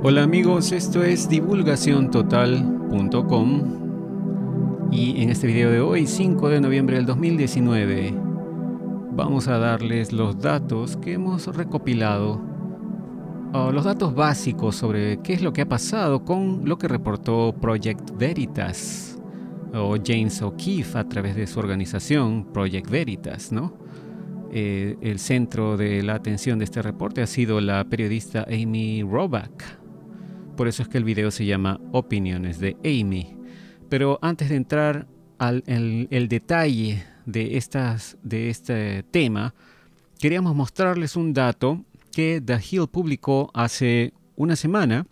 Hola amigos, esto es divulgaciontotal.com y en este video de hoy, 5 de noviembre del 2019, vamos a darles los datos que hemos recopilado, los datos básicos sobre qué es lo que ha pasado con lo que reportó Project Veritas o James O'Keefe a través de su organización Project Veritas, eh, el centro de la atención de este reporte ha sido la periodista Amy Roback por eso es que el video se llama Opiniones de Amy. Pero antes de entrar al el, detalle de, de este tema, queríamos mostrarles un dato que The Hill publicó hace una semana,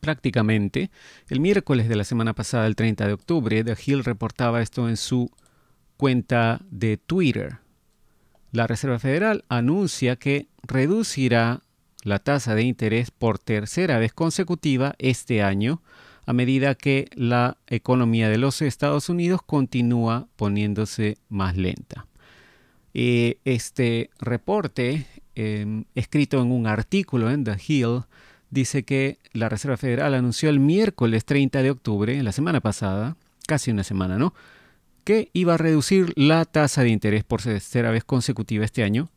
prácticamente. El miércoles de la semana pasada, el 30 de octubre, The Hill reportaba esto en su cuenta de Twitter. La Reserva Federal anuncia que reducirá la tasa de interés por tercera vez consecutiva este año, a medida que la economía de los Estados Unidos continúa poniéndose más lenta. Eh, este reporte, em, escrito en un artículo en The Hill, dice que la Reserva Federal anunció el miércoles 30 de octubre, la semana pasada, casi una semana, ¿no? que iba a reducir la tasa de interés por tercera vez consecutiva este año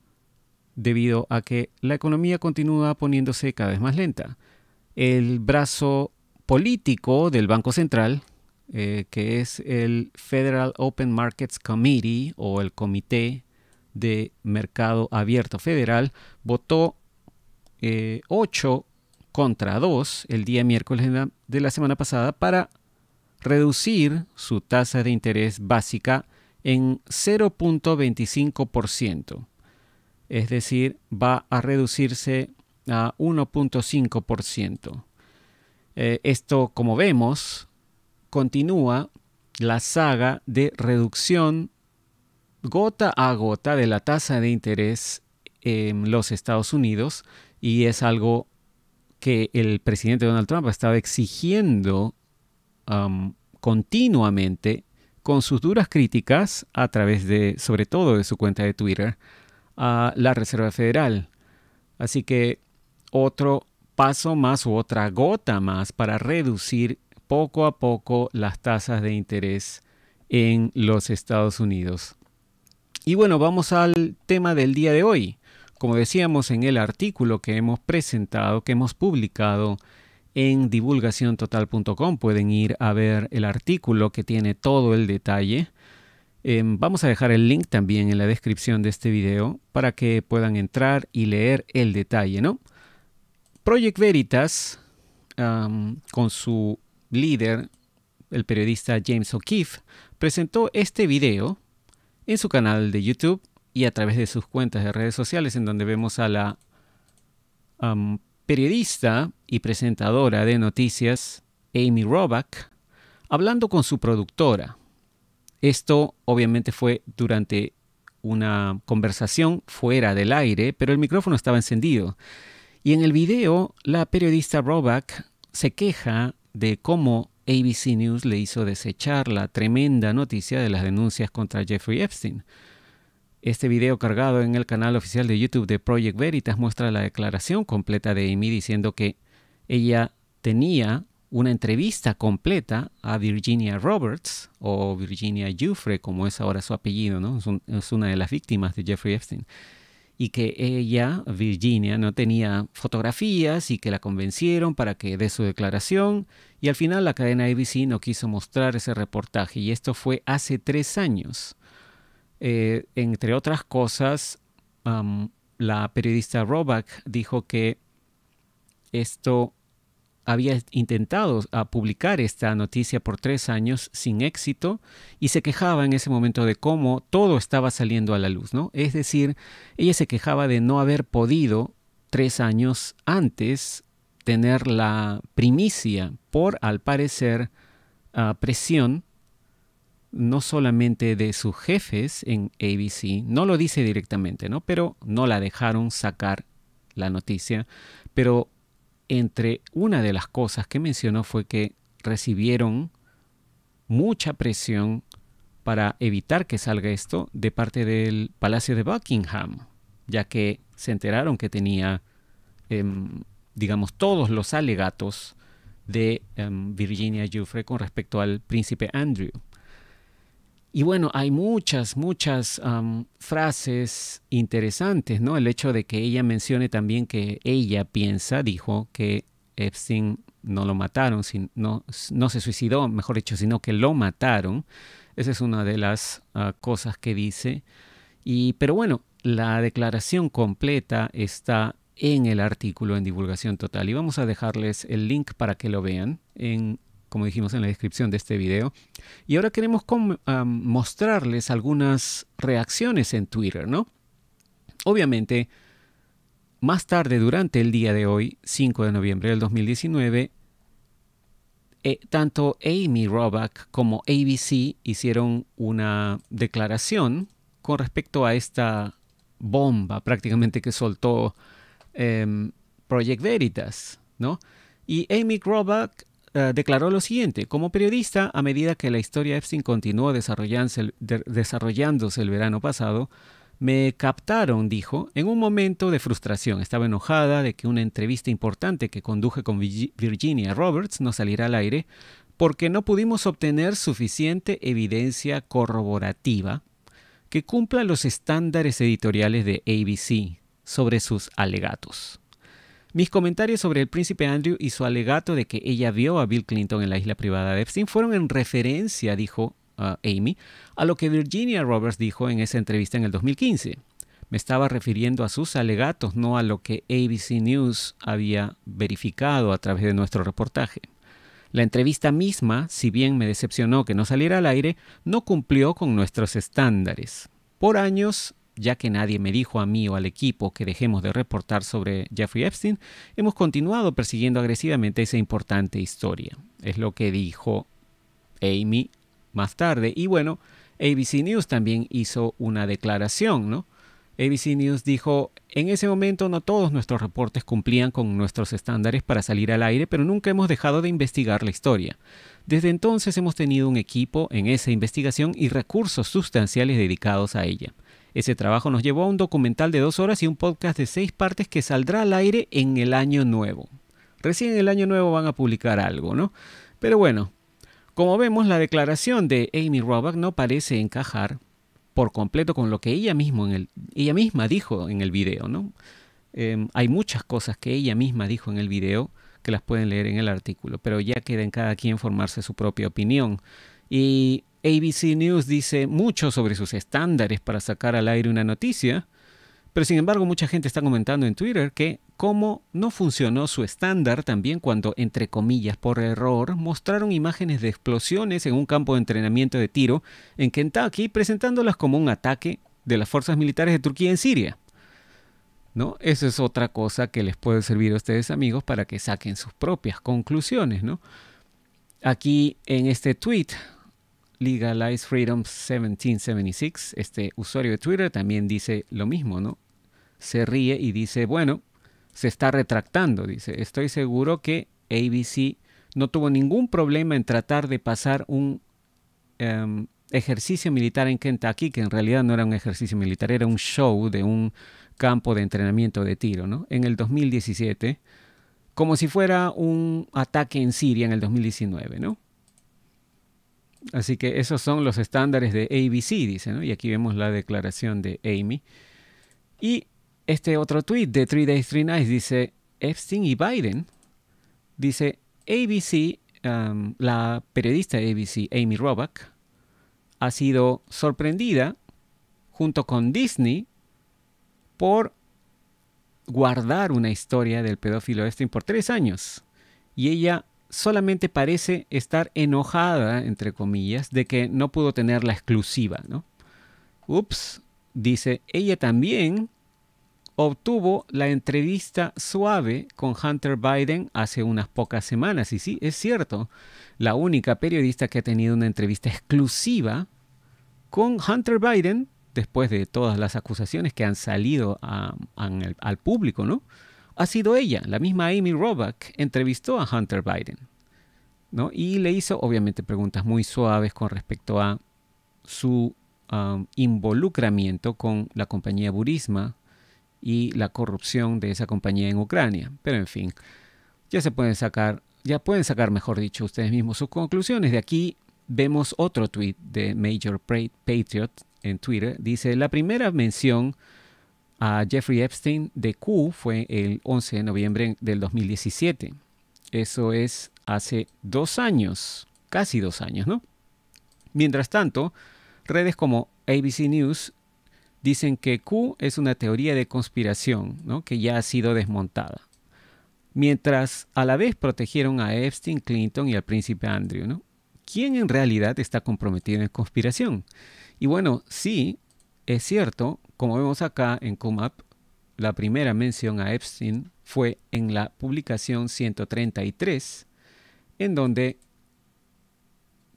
debido a que la economía continúa poniéndose cada vez más lenta. El brazo político del Banco Central, eh, que es el Federal Open Markets Committee o el Comité de Mercado Abierto Federal, votó 8 eh, contra 2 el día miércoles de la, semana pasada para reducir su tasa de interés básica en 0.25% es decir, va a reducirse a 1.5%. Eh, esto, como vemos, continúa la saga de reducción gota a gota de la tasa de interés en los Estados Unidos y es algo que el presidente Donald Trump ha estado exigiendo um, continuamente con sus duras críticas a través de, sobre todo, de su cuenta de Twitter a la Reserva Federal. Así que otro paso más u otra gota más para reducir poco a poco las tasas de interés en los Estados Unidos. Y bueno, vamos al tema del día de hoy. Como decíamos en el artículo que hemos presentado, que hemos publicado en divulgaciontotal.com, pueden ir a ver el artículo que tiene todo el detalle. Em, vamos a dejar el link también en la descripción de este video para que puedan entrar y leer el detalle, Project Veritas, con su líder, el periodista James O'Keefe, presentó este video en su canal de YouTube y a través de sus cuentas de redes sociales, en donde vemos a la periodista y presentadora de noticias, Amy Robach, hablando con su productora, esto obviamente fue durante una conversación fuera del aire, pero el micrófono estaba encendido. Y en el video, la periodista Roback se queja de cómo ABC News le hizo desechar la tremenda noticia de las denuncias contra Jeffrey Epstein. Este video cargado en el canal oficial de YouTube de Project Veritas muestra la declaración completa de Amy diciendo que ella tenía una entrevista completa a Virginia Roberts o Virginia Jufre, como es ahora su apellido, ¿no? es, una de las víctimas de Jeffrey Epstein y que ella, Virginia, no tenía fotografías y que la convencieron para que dé su declaración y al final la cadena ABC no quiso mostrar ese reportaje y esto fue hace tres años. Eh, entre otras cosas, la periodista Roback dijo que esto había intentado ah, publicar esta noticia por tres años sin éxito y se quejaba en ese momento de cómo todo estaba saliendo a la luz, ¿no? Es decir, ella se quejaba de no haber podido tres años antes tener la primicia por, al parecer, ah, presión no solamente de sus jefes en ABC, no lo dice directamente, ¿no? Pero no la dejaron sacar la noticia, pero entre una de las cosas que mencionó fue que recibieron mucha presión para evitar que salga esto de parte del Palacio de Buckingham, ya que se enteraron que tenía, em, digamos, todos los alegatos de em, Virginia Giuffre con respecto al príncipe Andrew. Y bueno, hay muchas, muchas frases interesantes, ¿no? El hecho de que ella mencione también que ella piensa, dijo, que Epstein no lo mataron, no, se suicidó, mejor dicho, sino que lo mataron. Esa es una de las ah, cosas que dice. Y, pero bueno, la declaración completa está en el artículo en divulgación total y vamos a dejarles el link para que lo vean en como dijimos en la descripción de este video. Y ahora queremos ah, mostrarles algunas reacciones en Twitter, ¿no? Obviamente, más tarde durante el día de hoy, 5 de noviembre del 2019, eh, tanto Amy Robach como ABC hicieron una declaración con respecto a esta bomba prácticamente que soltó em, Project Veritas, ¿no? Y Amy Robach eh, declaró lo siguiente, como periodista, a medida que la historia Epstein continuó desarrollándose, desarrollándose el verano pasado, me captaron, dijo, en un momento de frustración. Estaba enojada de que una entrevista importante que conduje con Virginia Roberts no saliera al aire porque no pudimos obtener suficiente evidencia corroborativa que cumpla los estándares editoriales de ABC sobre sus alegatos. Mis comentarios sobre el príncipe Andrew y su alegato de que ella vio a Bill Clinton en la isla privada de Epstein fueron en referencia, dijo Amy, a lo que Virginia Roberts dijo en esa entrevista en el 2015. Me estaba refiriendo a sus alegatos, no a lo que ABC News había verificado a través de nuestro reportaje. La entrevista misma, si bien me decepcionó que no saliera al aire, no cumplió con nuestros estándares. Por años, ya que nadie me dijo a mí o al equipo que dejemos de reportar sobre Jeffrey Epstein, hemos continuado persiguiendo agresivamente esa importante historia. Es lo que dijo Amy más tarde. Y bueno, ABC News también hizo una declaración, ¿no? ABC News dijo, en ese momento no todos nuestros reportes cumplían con nuestros estándares para salir al aire, pero nunca hemos dejado de investigar la historia. Desde entonces hemos tenido un equipo en esa investigación y recursos sustanciales dedicados a ella. Ese trabajo nos llevó a un documental de dos horas y un podcast de seis partes que saldrá al aire en el año nuevo. Recién en el año nuevo van a publicar algo, ¿no? Pero bueno, como vemos, la declaración de Amy Robach no parece encajar por completo con lo que ella, ella misma dijo en el video, ¿no? Em, hay muchas cosas que ella misma dijo en el video que las pueden leer en el artículo, pero ya queda en cada quien formarse su propia opinión. Y ABC News dice mucho sobre sus estándares para sacar al aire una noticia, pero sin embargo mucha gente está comentando en Twitter que cómo no funcionó su estándar también cuando, entre comillas, por error, mostraron imágenes de explosiones en un campo de entrenamiento de tiro en Kentucky presentándolas como un ataque de las fuerzas militares de Turquía en Siria. ¿No? Eso es otra cosa que les puede servir a ustedes amigos para que saquen sus propias conclusiones, ¿no? Aquí en este tweet Legalize Freedom 1776, este usuario de Twitter también dice lo mismo, ¿no? Se ríe y dice, bueno, se está retractando, dice, estoy seguro que ABC no tuvo ningún problema en tratar de pasar un em, ejercicio militar en Kentucky, que en realidad no era un ejercicio militar, era un show de un campo de entrenamiento de tiro, ¿no? En el 2017, como si fuera un ataque en Siria en el 2019, ¿no? Así que esos son los estándares de ABC, dice, ¿no? Y aquí vemos la declaración de Amy. Y este otro tweet de Three Days, Three Nights dice, Epstein y Biden, dice, ABC, um, la periodista de ABC, Amy Robach, ha sido sorprendida junto con Disney por guardar una historia del pedófilo Epstein por tres años. Y ella solamente parece estar enojada, entre comillas, de que no pudo tener la exclusiva, ¿no? Ups, dice, ella también obtuvo la entrevista suave con Hunter Biden hace unas pocas semanas. Y sí, es cierto, la única periodista que ha tenido una entrevista exclusiva con Hunter Biden, después de todas las acusaciones que han salido al público, ¿no? ha sido ella, la misma Amy Robach, entrevistó a Hunter Biden. ¿no? Y le hizo, obviamente, preguntas muy suaves con respecto a su um, involucramiento con la compañía Burisma y la corrupción de esa compañía en Ucrania. Pero en fin, ya se pueden sacar, ya pueden sacar, mejor dicho, ustedes mismos sus conclusiones. De aquí vemos otro tweet de Major Patriot en Twitter. Dice, la primera mención a Jeffrey Epstein de Q fue el 11 de noviembre del 2017. Eso es hace dos años, casi dos años, ¿no? Mientras tanto, redes como ABC News dicen que Q es una teoría de conspiración, ¿no? Que ya ha sido desmontada. Mientras a la vez protegieron a Epstein, Clinton y al príncipe Andrew, ¿no? ¿Quién en realidad está comprometido en conspiración? Y bueno, sí, es cierto, como vemos acá en QMAP, la primera mención a Epstein fue en la publicación 133, en donde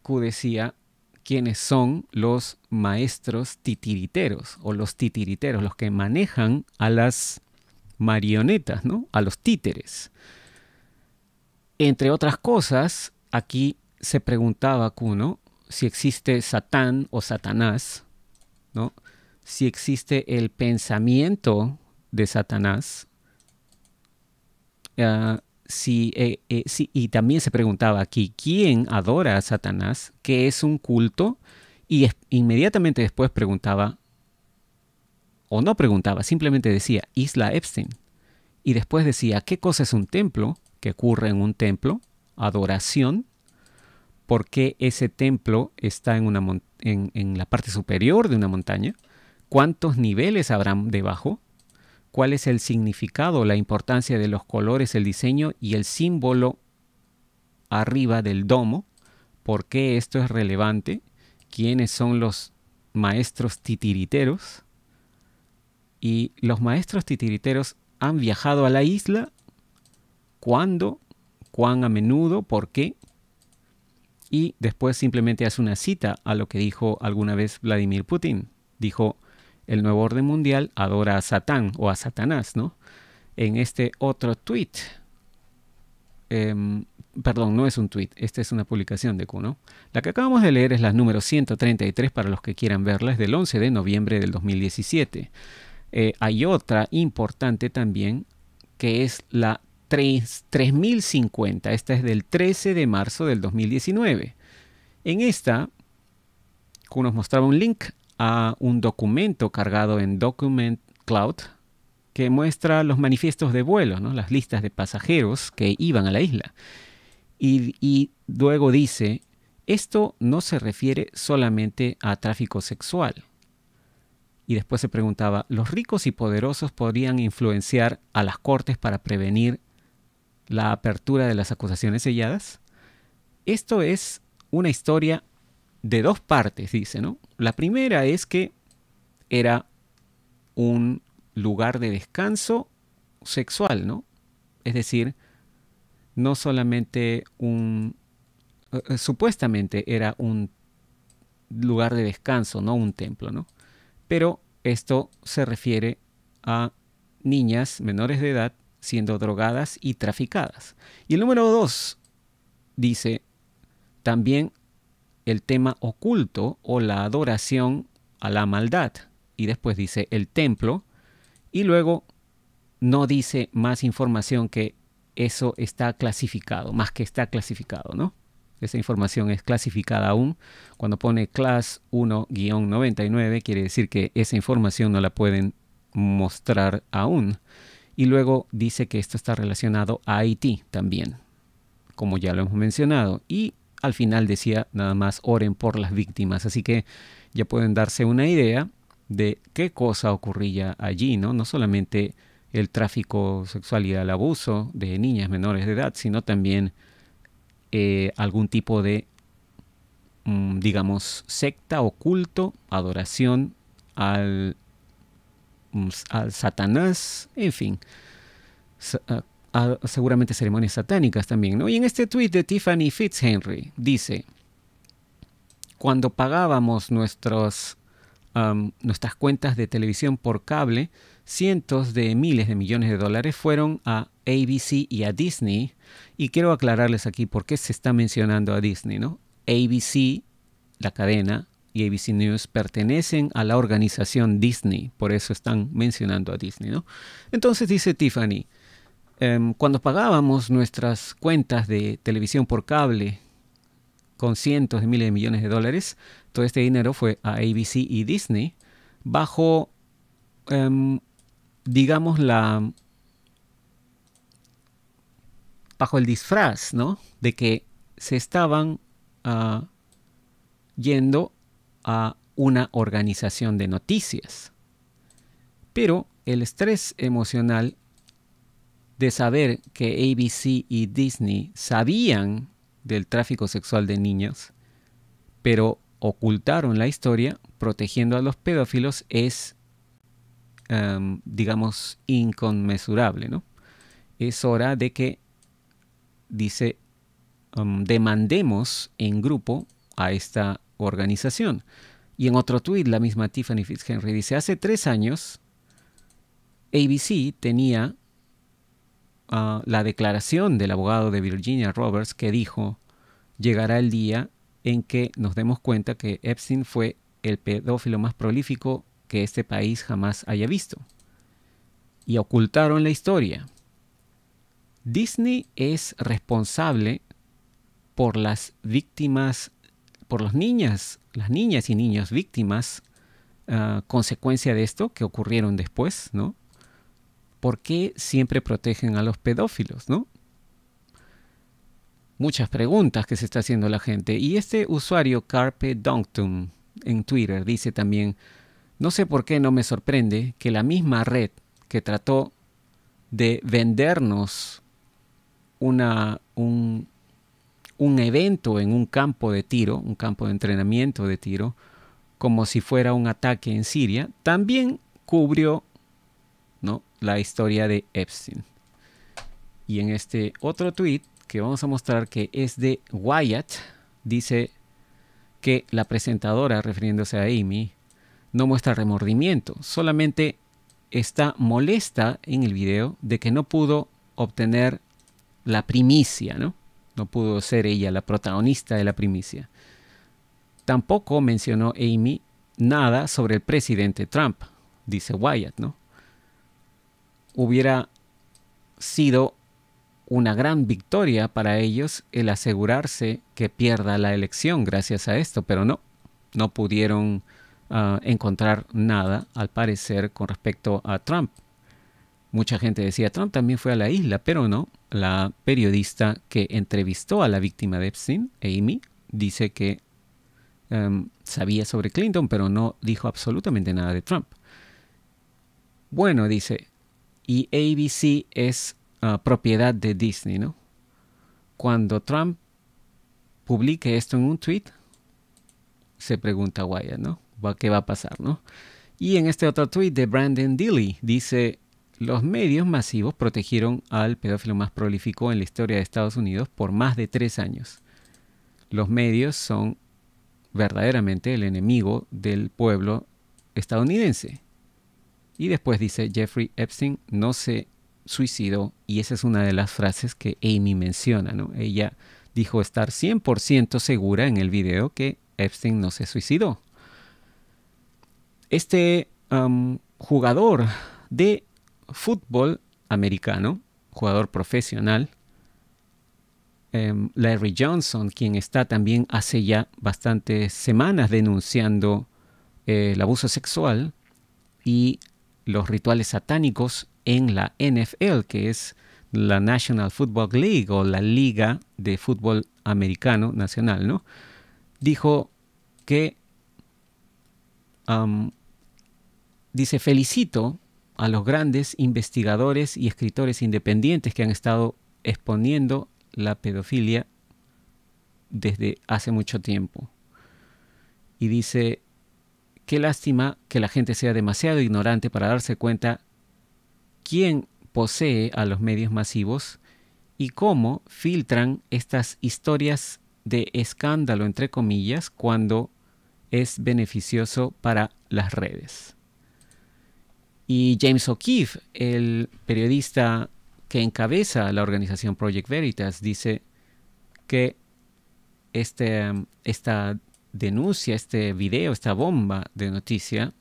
Q decía quiénes son los maestros titiriteros o los titiriteros, los que manejan a las marionetas, ¿no? a los títeres. Entre otras cosas, aquí se preguntaba ¿no? si existe Satán o Satanás, ¿no? si existe el pensamiento de Satanás, ah, eh, eh, y también se preguntaba aquí, ¿quién adora a Satanás? ¿Qué es un culto? Y inmediatamente después preguntaba, o no preguntaba, simplemente decía Isla Epstein. Y después decía, ¿qué cosa es un templo? ¿Qué ocurre en un templo? Adoración. ¿Por qué ese templo está en, una en la parte superior de una montaña? ¿Cuántos niveles habrán debajo? ¿Cuál es el significado, la importancia de los colores, el diseño y el símbolo arriba del domo? ¿Por qué esto es relevante? ¿Quiénes son los maestros titiriteros? Y los maestros titiriteros han viajado a la isla. ¿Cuándo? ¿Cuán a menudo? ¿Por qué? Y después simplemente hace una cita a lo que dijo alguna vez Vladimir Putin. Dijo, el nuevo orden mundial adora a Satán o a Satanás, ¿no? En este otro tweet, em, perdón, no es un tweet, esta es una publicación de Kuno. La que acabamos de leer es la número 133 para los que quieran verla, es del 11 de noviembre del 2017. Eh, hay otra importante también que es la 3050, esta es del 13 de marzo del 2019. En esta, Kuno nos mostraba un link a un documento cargado en Document Cloud que muestra los manifiestos de vuelo, ¿no? las listas de pasajeros que iban a la isla. Y, y luego dice, esto no se refiere solamente a tráfico sexual. Y después se preguntaba, ¿los ricos y poderosos podrían influenciar a las cortes para prevenir la apertura de las acusaciones selladas? Esto es una historia de dos partes, dice, ¿no? La primera es que era un lugar de descanso sexual, ¿no? Es decir, no solamente un... Eh, supuestamente era un lugar de descanso, no un templo, ¿no? Pero esto se refiere a niñas menores de edad siendo drogadas y traficadas. Y el número dos dice, también el tema oculto o la adoración a la maldad. Y después dice el templo. Y luego no dice más información que eso está clasificado, más que está clasificado, ¿no? Esa información es clasificada aún. Cuando pone class 1-99 quiere decir que esa información no la pueden mostrar aún. Y luego dice que esto está relacionado a Haití también, como ya lo hemos mencionado. Y al final decía nada más oren por las víctimas. Así que ya pueden darse una idea de qué cosa ocurría allí, ¿no? No solamente el tráfico sexual y el abuso de niñas menores de edad, sino también eh, algún tipo de, mm, digamos, secta oculto, adoración al, mm, al Satanás, en fin, ah, seguramente ceremonias satánicas también, ¿no? Y en este tweet de Tiffany Fitzhenry dice, cuando pagábamos nuestros, nuestras cuentas de televisión por cable, cientos de miles de millones de dólares fueron a ABC y a Disney. Y quiero aclararles aquí por qué se está mencionando a Disney, ¿no? ABC, la cadena, y ABC News pertenecen a la organización Disney, por eso están mencionando a Disney, ¿no? Entonces dice Tiffany, Em, cuando pagábamos nuestras cuentas de televisión por cable con cientos de miles de millones de dólares, todo este dinero fue a ABC y Disney bajo, em, digamos, la bajo el disfraz, De que se estaban ah, yendo a una organización de noticias. Pero el estrés emocional de saber que ABC y Disney sabían del tráfico sexual de niñas, pero ocultaron la historia protegiendo a los pedófilos es, digamos, inconmensurable. ¿no? Es hora de que, dice, demandemos en grupo a esta organización. Y en otro tuit, la misma Tiffany Fitzhenry dice, hace tres años, ABC tenía Ah, la declaración del abogado de Virginia Roberts que dijo, llegará el día en que nos demos cuenta que Epstein fue el pedófilo más prolífico que este país jamás haya visto. Y ocultaron la historia. Disney es responsable por las víctimas, por las niñas, las niñas y niños víctimas, ah, consecuencia de esto que ocurrieron después, ¿no? ¿por qué siempre protegen a los pedófilos, no? Muchas preguntas que se está haciendo la gente. Y este usuario Carpe Donctum en Twitter dice también, no sé por qué no me sorprende que la misma red que trató de vendernos un, un evento en un campo de tiro, un campo de entrenamiento de tiro, como si fuera un ataque en Siria, también cubrió ¿no? la historia de Epstein. Y en este otro tweet que vamos a mostrar que es de Wyatt, dice que la presentadora, refiriéndose a Amy, no muestra remordimiento, solamente está molesta en el video de que no pudo obtener la primicia, ¿no? No pudo ser ella la protagonista de la primicia. Tampoco mencionó Amy nada sobre el presidente Trump, dice Wyatt, ¿no? hubiera sido una gran victoria para ellos el asegurarse que pierda la elección gracias a esto, pero no, no pudieron ah, encontrar nada al parecer con respecto a Trump. Mucha gente decía, Trump también fue a la isla, pero no, la periodista que entrevistó a la víctima de Epstein, Amy, dice que em, sabía sobre Clinton, pero no dijo absolutamente nada de Trump. Bueno, dice, y ABC es ah, propiedad de Disney, ¿no? Cuando Trump publique esto en un tweet, se pregunta Guaya, ¿no? ¿Qué va a pasar, no? Y en este otro tweet de Brandon Dilly dice, los medios masivos protegieron al pedófilo más prolífico en la historia de Estados Unidos por más de tres años. Los medios son verdaderamente el enemigo del pueblo estadounidense. Y después dice, Jeffrey Epstein no se suicidó y esa es una de las frases que Amy menciona, ¿no? Ella dijo estar 100% segura en el video que Epstein no se suicidó. Este um, jugador de fútbol americano, jugador profesional, em, Larry Johnson, quien está también hace ya bastantes semanas denunciando eh, el abuso sexual y los rituales satánicos en la NFL, que es la National Football League o la Liga de Fútbol Americano Nacional, ¿no? Dijo que, dice, felicito a los grandes investigadores y escritores independientes que han estado exponiendo la pedofilia desde hace mucho tiempo. Y dice, Qué lástima que la gente sea demasiado ignorante para darse cuenta quién posee a los medios masivos y cómo filtran estas historias de escándalo, entre comillas, cuando es beneficioso para las redes. Y James O'Keefe, el periodista que encabeza la organización Project Veritas, dice que este, esta denuncia este video, esta bomba de noticia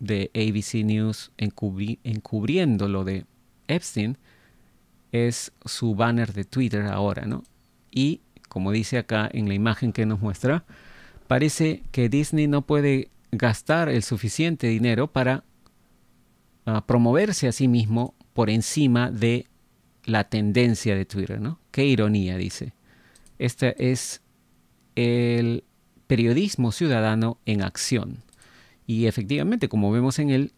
de ABC News encubriéndolo lo de Epstein, es su banner de Twitter ahora, ¿no? Y como dice acá en la imagen que nos muestra, parece que Disney no puede gastar el suficiente dinero para ah, promoverse a sí mismo por encima de la tendencia de Twitter, ¿no? Qué ironía, dice. Este es el periodismo ciudadano en acción. Y efectivamente, como vemos en el,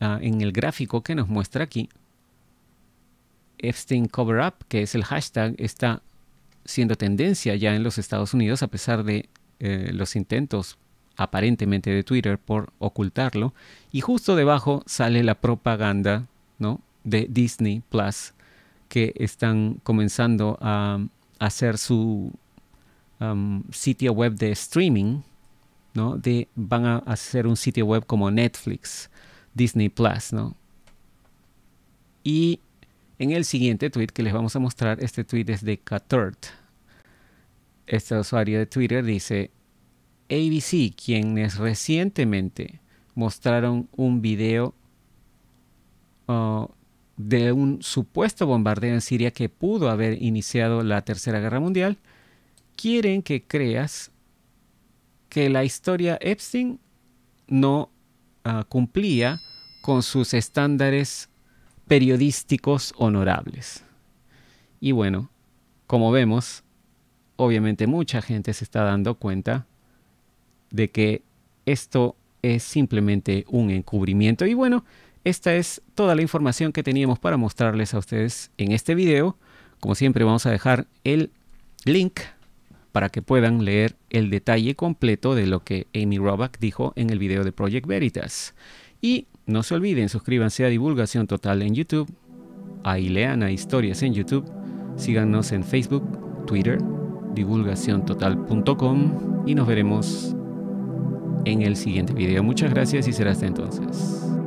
ah, en el gráfico que nos muestra aquí, Epstein Cover Up, que es el hashtag, está siendo tendencia ya en los Estados Unidos a pesar de eh, los intentos aparentemente de Twitter por ocultarlo. Y justo debajo sale la propaganda ¿no? de Disney Plus que están comenzando a hacer su Um, sitio web de streaming, ¿no? De, van a hacer un sitio web como Netflix, Disney Plus, ¿no? Y en el siguiente tweet que les vamos a mostrar, este tweet es de Caturt. Este usuario de Twitter dice, ABC, quienes recientemente mostraron un video uh, de un supuesto bombardeo en Siria que pudo haber iniciado la Tercera Guerra Mundial, quieren que creas que la historia Epstein no ah, cumplía con sus estándares periodísticos honorables. Y bueno, como vemos, obviamente mucha gente se está dando cuenta de que esto es simplemente un encubrimiento. Y bueno, esta es toda la información que teníamos para mostrarles a ustedes en este video. Como siempre vamos a dejar el link para que puedan leer el detalle completo de lo que Amy Roback dijo en el video de Project Veritas. Y no se olviden, suscríbanse a Divulgación Total en YouTube, a Ileana Historias en YouTube, síganos en Facebook, Twitter, divulgaciontotal.com y nos veremos en el siguiente video. Muchas gracias y será hasta entonces.